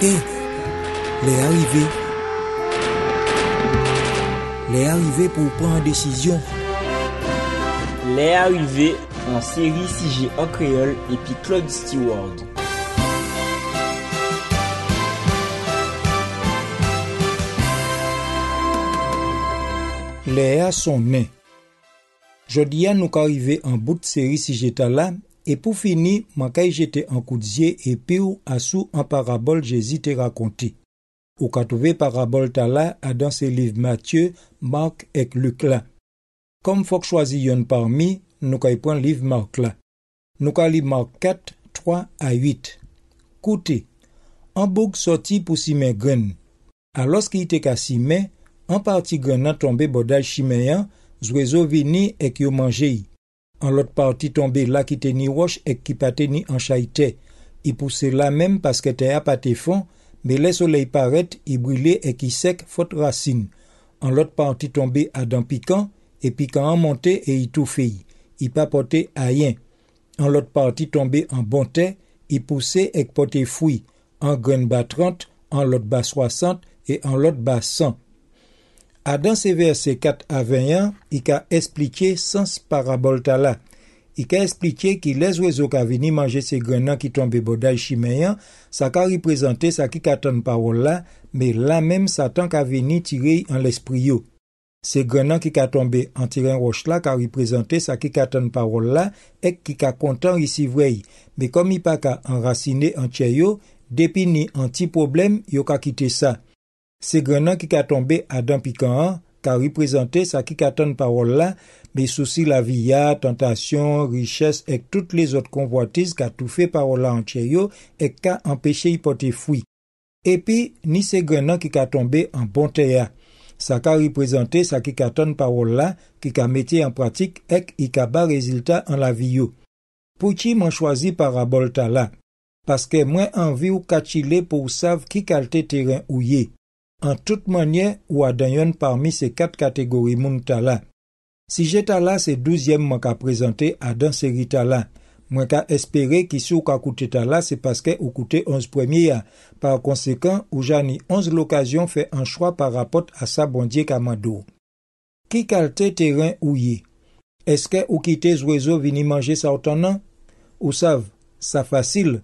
E, lè a rive pou pran desisyon. Lè a rive an seri si jè Akreol epi Claude Stewart. Lè a son men. Jodi a nou ka rive an bout seri si jè Talam. Et pour finir, m'a jeter en coup de et puis à sous en parabole Jésus te raconté. Ou qu'a trouvé parabole tala à dans ce livres Matthieu, Marc et Luc là. Comme faut choisir une parmi, nous pouvons prendre livre Marc là. Nous pouvons lire Marc 4, 3 à 8. Côté, un bouc sorti pour s'y mettre Alors qu'il était qu'à mettre, en partie graine tombé bodage chiméen, oiseaux vini et qui ont mangé. En l'autre partie tombée là qui était ni roche et qui pâtait ni enchaïté. Il poussait là même parce que était à pâté fond, mais le soleil paraît, il brûlait et qui sec faute racine. En l'autre partie tombée à piquant, et piquant en montée, et il touffait. Il pas porté rien. En l'autre partie tombée en bonté, il poussait et portait fouille. En graine bas 30, en l'autre bas 60 et en l'autre bas 100. Adan se verse 4 avenyan, i ka espliche sans parabol tala. I ka espliche ki les wezo ka veni manje se grenan ki tombe boday shimeyan, sa ka ripresente sa ki katan parola, me la menm satan ka veni tirey an lespriyo. Se grenan ki ka tombe an tirey an roshla ka ripresente sa ki katan parola ek ki ka kontan risivwey. Me komi pa ka anrasine an tcheyo, depi ni an ti problem, yo ka kite sa. Se grenan ki ka tombe adan pika an, ka riprezenté sa ki ka ton parola, be sou si la viya, tentasyon, riches ek tout le zot konvoatiz ka toufe parola ancheyo ek ka anpeche yi pote fwi. Epi, ni se grenan ki ka tombe an ponte ya. Sa ka riprezenté sa ki ka ton parola, ki ka metye an pratik ek yi ka ba rezilta an la viyo. Pouti man chwazi parabol tala. Paske mwen anvi ou kachi le pou sav ki kalte teren ou ye. An tout mwenye ou adan yon parmi se kat kategori moun tala. Si je tala se douzyem mwen ka prezante adan seri tala. Mwen ka espere ki sou ka koute tala se paske ou koute onz premye ya. Par konsekwen ou jan ni onz lokasyon fe an chwa parapot a sa bondye kamado. Ki kalte teren ou ye? Eske ou kite zwezo vini manje sa otan nan? Ou sav? Sa fasil?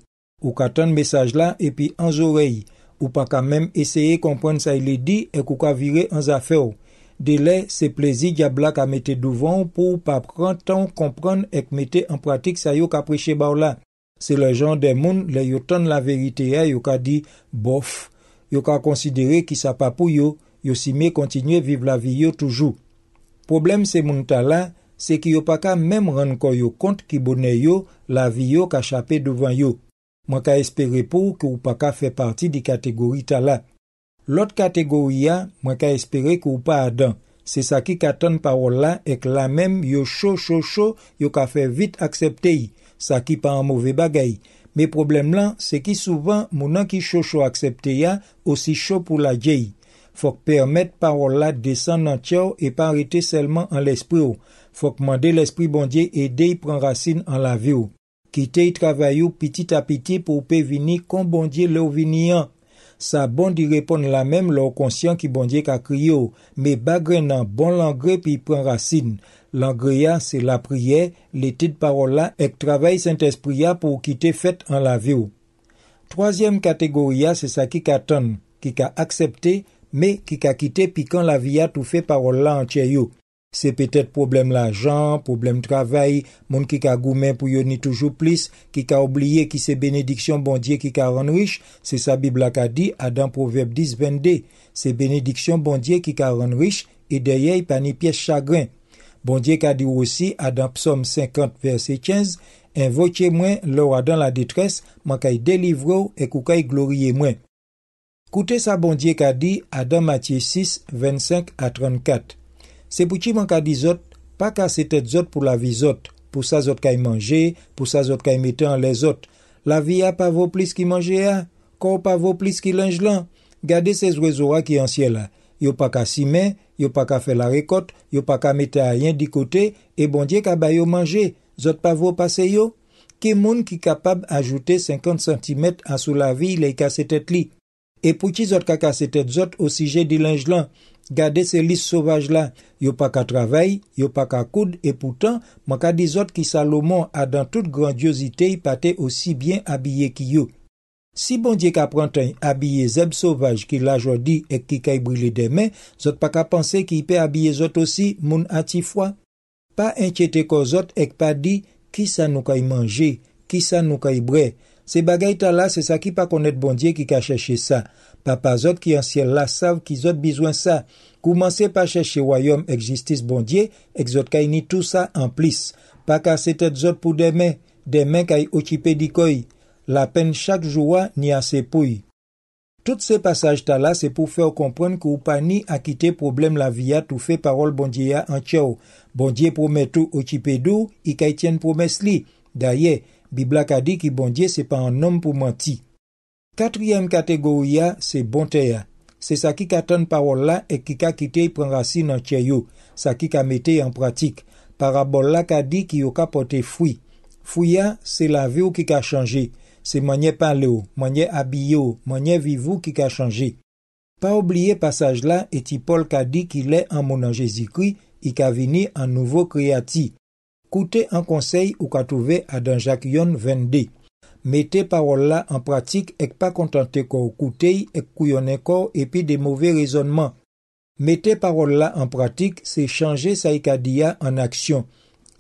Ou katan mesaj lan epi an zorey? Ou pa ka mèm eseye kompren sa ilè e di ek ou ka vire an zafè ou. Dè lè se plezi diabla ka mette duvan pou pa pran tan kompren ek mette an pratik sa yo ka preche ba ou la. Se le jan de moun lè yo ton la verite ya yo ka di bof, yo ka konsidere ki sa pa pou yo, yo si mè kontinye vive la vi yo toujou. Problem se moun ta la, se ki yo pa ka mèm ren kon yo kont ki bonè yo la vi yo ka chapè duvan yo. Mwen ka espere pou ki ou pa ka fè parti di kategori ta la. Lot kategori ya, mwen ka espere ki ou pa adan. Se sa ki katan parola ek la menm yo chou chou chou yo ka fè vit aksepteyi. Sa ki pa an mouve bagay. Me problem lan se ki souvan mounan ki chou chou aksepteya osi chou pou la djey. Fok permet parola desen nan tche ou e pa arite selman an l'esprit ou. Fok mande l'esprit bondye e dey pran rasin an la vie ou. ki te y travayou piti tapiti pou pe vini kon bondye lè ou vini an. Sa bondi repon la mèm lè ou konsyant ki bondye kakri yo, me bagren nan bon langre pi y pren rasin. Langre ya, se la priye, le te de parola, ek travay sent espri ya pou ki te fèt an la vyo. Troasyem kategori ya, se sa ki katan, ki ka aksepte, me ki ka kite pi kan la vya tou fè parola an chè yo. Se petet problem la jan, problem travay, moun ki ka goumen pou yon ni toujou plis, ki ka oubliye ki se benediksyon bondye ki ka ron riche, se sa bibla ka di adan proverb 10, 22. Se benediksyon bondye ki ka ron riche, e deyey panipyes chagrin. Bondye ka di wosi adan psom 50, verset 15. Envoche mwen lor adan la detres, man kaye delivre ou e kou kaye glorie mwen. Koute sa bondye ka di adan matye 6, 25 a 34. Se pouti man ka di zot, pa ka setet zot pou la vi zot. Pou sa zot kay manje, pou sa zot kay metan le zot. La vi a pa vo plis ki manje a, ko pa vo plis ki lanj lan. Gade se zwezora ki ansye la. Yo pa ka simen, yo pa ka fe la rekot, yo pa ka metan a yin di kote, e bon diye ka bayo manje, zot pa vo pase yo. Ke moun ki kapab ajoute 50 cm asou la vi le ka setet li. E pouti zot ka ka setet zot o sije di lanj lan. Gade se lis sovaj la, yo pa ka travay, yo pa ka koud, e poutan, man ka dizot ki Salomon a dan tout grandiosite yi pate osi bien abye ki yo. Si bondye ka prantan abye zeb sovaj ki la jodi ek ki kay brile demen, zot pa ka panse ki yi pe abye zot osi moun ati fwa. Pa entyete ko zot ek pa di, ki sa nou kay manje, ki sa nou kay bre. Se bagay ta la, se sa ki pa konet bondye ki ka cheshe sa. Pa pa zot ki an siel la sav ki zot bizwen sa. Koumanse pa chèche wayom ek jistis bondye, ek zot kay ni tout sa an plis. Pa ka setet zot pou demè, demè kay otipè di koy. La pen chak jouwa ni an sepouy. Tout se passage ta la se pou fè ou komprèn kou ou pa ni akite problem la viyat ou fè parol bondye ya an tchè ou. Bondye pou mè tou otipè dou, i kay tjen pou mè sli. Da ye, bibla ka di ki bondye se pa an nom pou manti. Katryem kategor ya, se bon te ya. Se sa ki ka ton parol la e ki ka kite yi pren rasi nan tche yo, sa ki ka mete yi an pratik. Parabol la ka di ki yo ka pote fwi. Fwi ya, se la ve ou ki ka chanje. Se mwenye pan le ou, mwenye abi yo, mwenye vivou ki ka chanje. Pa oubliye pasaj la, eti pol ka di ki le an mounan jesikri, i ka vini an nouvo kreati. Koute an konsey ou ka touve adan jak yon vende. mettez parole là en pratique et pas contenter qu'on écoute, et qu'on corps et puis des mauvais raisonnements. Mettez parole là en pratique, c'est changer ça en action.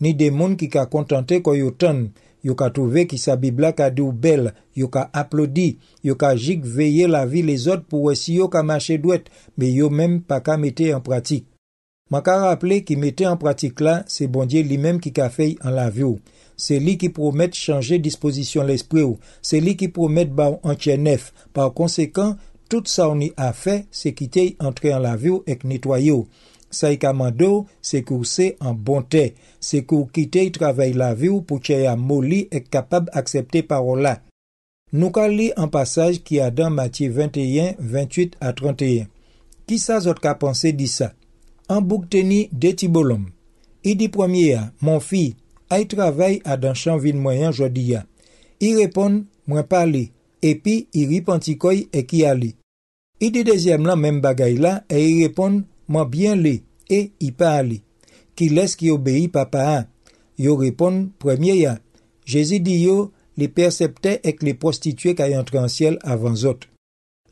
Ni des monde qui ka contenté qu'on yuka yo ka qui sa Bible ka belle, yoka applaudi, yoka ka jig veiller la vie les autres pour si yo ka marcher douette, mais yo même pas ka mettre en pratique. Ma ka rappele ki mette an pratik la se bondye li menm ki ka fey an la viw. Se li ki promet chanje disposisyon lespri ou. Se li ki promet ba ou an tjen nef. Par konsekant, tout sa ou ni a fey se kitey antre an la viw ek netway ou. Sa i kamando, se kou se an bon tey. Se kou kitey travay la viw pou tjen ya moli ek kapab aksepte par ou la. Nou ka li an pasaj ki a dan matye 21, 28 a 31. Ki sa zot ka panse di sa? En bouk teni Tibolom. bolom. Idi premier mon fils, ay travaille à dan champ vin moyen Jodia. jodi ya. I repon, mwen pale, epi i ripanti Et e ki ale. Idi deuxième lan même bagay la, e i repon, mwen bien le, et i parle qui laisse qui ki obeyi papa a. Yo repon, premier. ya, Jezi di yo, li perceptait ek li ciel entré en ciel avant zot.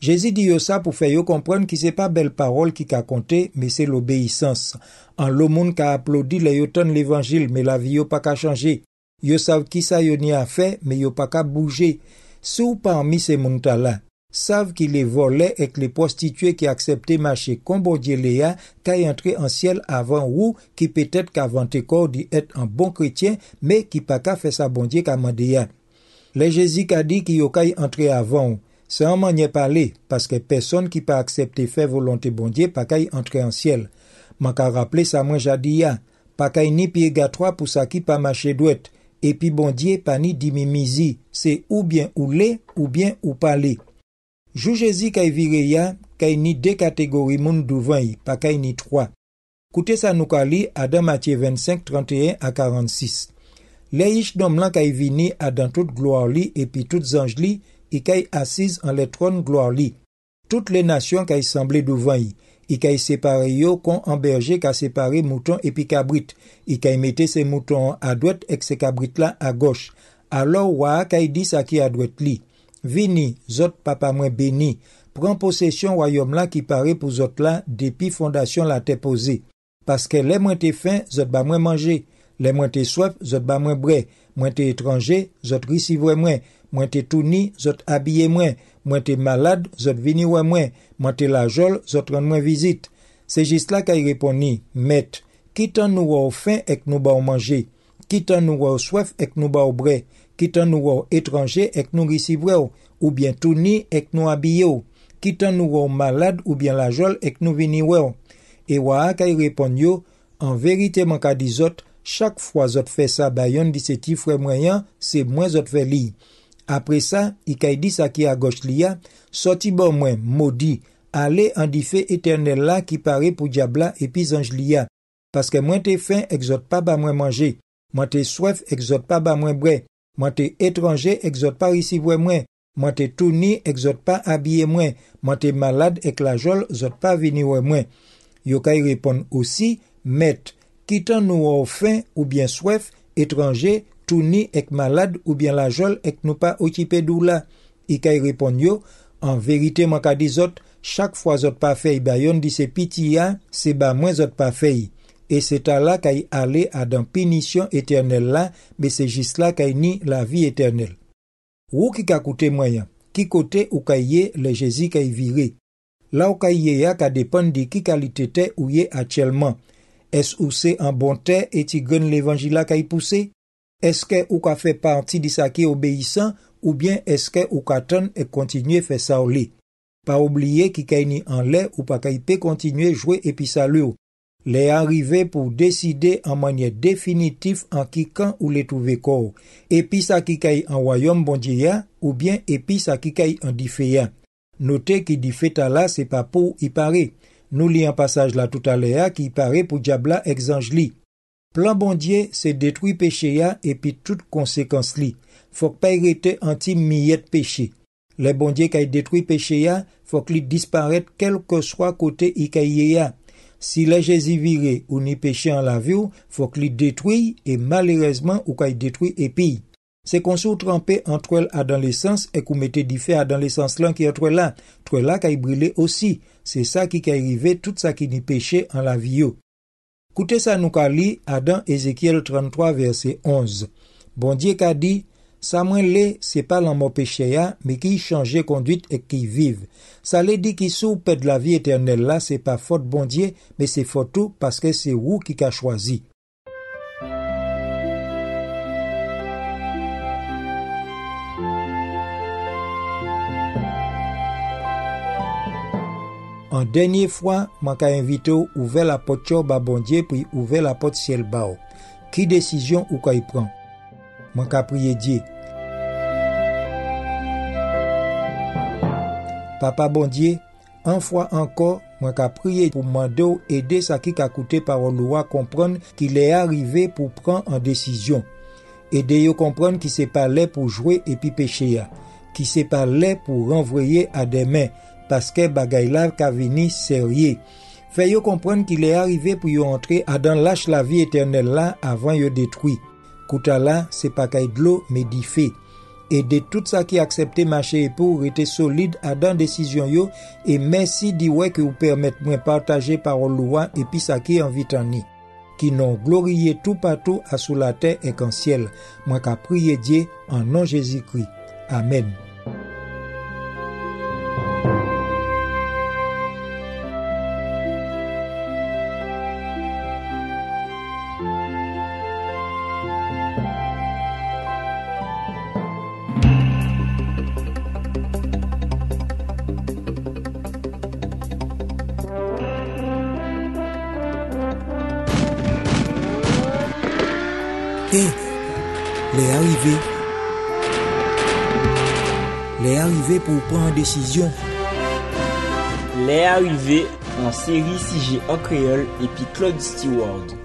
Jezi di yo sa pou fè yo komprèn ki se pa bel parol ki ka kontè, me se l'obeysans. An lo moun ka aplodi le yo ton l'evangil, me la vi yo pa ka chanje. Yo sav ki sa yo ni a fè, me yo pa ka bouje. Sou pa anmi se moun ta la. Sav ki le volè ek le prostituè ki aksepte mâche konbondye le ya, kay entre an siel avan ou, ki pètèt ka vante kor di ete an bon kretien, me ki pa ka fè sa bondye kamande ya. Le jezi ka di ki yo kay entre avan ou, Se anman nye pale, paske peson ki pa aksepte fe volante bondye pa kay entre an siel. Man ka rappele sa mwen jadi ya, pa kay ni pi ega 3 pou sa ki pa mache dwet, epi bondye pa ni dimi mizi, se ou bien ou le, ou bien ou pale. Joujezi kay vire ya, kay ni de kategori moun du vany, pa kay ni 3. Koute sa nou ka li, adan matye 25, 31, a 46. Le ish nom lan kay vini, adan tout gloa li, epi tout zanj li, I kay asiz an letron gloar li. Tout le nasyon kay semble dou vany. I kay separe yo kon an berje ka separe mouton epi kabrit. I kay mette se mouton an adwet ek se kabrit la a goch. Alo waa kay dis a ki adwet li. Vini, zot papa mwen beni. Pren posesyon woyom la ki pare pou zot la depi fondasyon la te pose. Paskè le mwen te fin, zot ba mwen manje. Le mwen te swep, zot ba mwen bre. Mwen te etranje, zot risivwe mwen. Mwen te tou ni, zot abye mwen. Mwen te malad, zot vini wè mwen. Mwen te la jol, zot rann mwen vizit. Se jis la kay reponi, met, kitan nou waw fin ek nou waw manje, kitan nou waw swaf ek nou waw bre, kitan nou waw etranje ek nou waw risibwèw, oubyen tou ni, ek nou wabyew, kitan nou waw malad, oubyen la jol, ek nou vini wèw. E waha kay repon yo, an verite man ka dizot, chak fwa zot fè sa bayon diseti fwè mwen yan, se mwen zot fè liye. Apre sa, i kay di sa ki a goch liya, Soti bon mwen, mou di, ale an di fe etenel la ki pare pou diabla epizanj liya, paske mwen te fen ek zot pa ba mwen manje, mwen te swef ek zot pa ba mwen bre, mwen te etranje ek zot pa risi wè mwen, mwen te tuni ek zot pa abye mwen, mwen te malade ek la jol zot pa vini wè mwen. Yo kay repon osi, met, kitan nou ou fen ou bien swef, etranje, mwen te fè, tourné avec malade ou bien la jolle et nous pas occupé d'où là. Et répond yo, en vérité, man ka des autres, chaque fois zot pas fait, bayon dit c'est pitié, hein, c'est ba moins zot pas fait. Et c'est à là qu'il allait à dans punition éternelle là, mais c'est juste là qu'il ni la vie éternelle. Ou qui a coûté moyen, qui côté ou kaye le Jésus qui viré. Là où kaye ya ka dépend de qui qualité était ou est actuellement. Est-ce ou c'est en bon terre et tu l'évangile qu'il qui poussé? Eske ou ka fe parti di sa ki obeysan ou bien eske ou ka ton e kontinye fe sa ou li. Pa oubliye ki kay ni an le ou pa kay pe kontinye jwe epi sa lu. Le a arrive pou deside an manye definitif an ki kan ou le touve kor. Epi sa ki kay an wayom bon dje ya ou bien epi sa ki kay an di fe ya. Note ki di fe ta la se pa pou i pare. Nou li an pasaj la touta le a ki i pare pou diabla ek zanj li. Plan bondye se detwi peche ya epi tout konsekans li. Fok pa irete anti miyet peche. Le bondye kay detwi peche ya, fok li disparet kelke swa kote i kay ye ya. Si la jesi vire ou ni peche an la vyo, fok li detwi e malerezman ou kay detwi epi. Se konsou trempè an trel a dan lesans e kou mette di fe a dan lesans lan ki a trela, trela kay brile osi. Se sa ki kay rive tout sa ki ni peche an la vyo. Koute ça nous ka li Adam, Ezekiel 33 verset 11. Bon Dieu ka di, sa mwen le c'est pas lan mou hein, mais qui me conduite et qui vive. Ça le dit ki sou de la vie éternelle, là c'est pas faute, bon mais c'est faute tout parce que c'est vous qui ka choisi. » dernière fois, je suis invité à la porte au Bondier et à la porte cielbao. Qui décision ou quoi il prend Je prié Dieu. Papa Bondier, encore une fois, je suis prié pour m'aider et aider sa qui a coûté par comprendre qu'il est arrivé pour prendre une décision. Aider à comprendre qu'il ne s'est pas pour jouer et puis pécher. Qu'il ne s'est pas pour renvoyer à des mains. Parce bagay la ka vini serye. Fè yo qu'il ki le arrive pou yo antre adan la vie éternelle la avant yo détruit Kouta la, se kay dlo medife. et de tout sa ki aksepte mache epou rete solide adan décision yo e mersi diwe ki ou permette mwen partaje parol lwa epi sa ki qui Ki non tout partout à sous la terre et an ciel moi ka priye en en nom Jésus-Christ. Amen. pour prendre décision. Les arrivés en série CG en créole et puis Claude Stewart.